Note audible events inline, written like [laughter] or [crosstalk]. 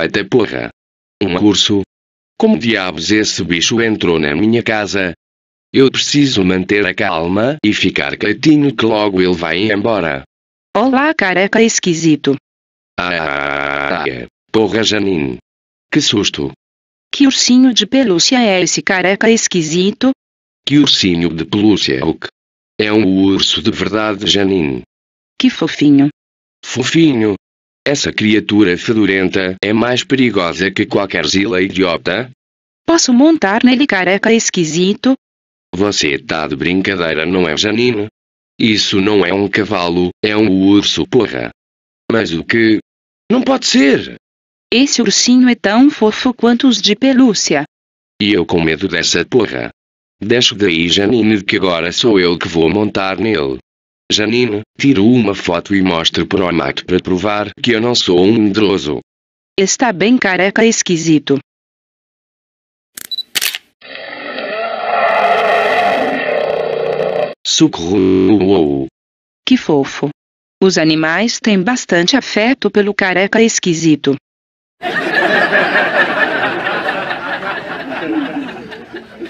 Eita porra! Um urso? Como diabos esse bicho entrou na minha casa? Eu preciso manter a calma e ficar quietinho que logo ele vai embora. Olá, careca esquisito. Ah, é. porra Janin. Que susto. Que ursinho de pelúcia é esse careca esquisito? Que ursinho de pelúcia o que? É um urso de verdade, Janin. Que fofinho. Fofinho, essa criatura fedorenta é mais perigosa que qualquer zila idiota? Posso montar nele careca esquisito? Você tá de brincadeira, não é, Janine? Isso não é um cavalo, é um urso, porra. Mas o que? Não pode ser! Esse ursinho é tão fofo quanto os de pelúcia. E eu com medo dessa porra. Deixa daí, Janine, que agora sou eu que vou montar nele. Janine, tiro uma foto e mostro para o Mac para provar que eu não sou um medroso. Está bem careca esquisito. Socorro. Que fofo. Os animais têm bastante afeto pelo careca esquisito. [laughs]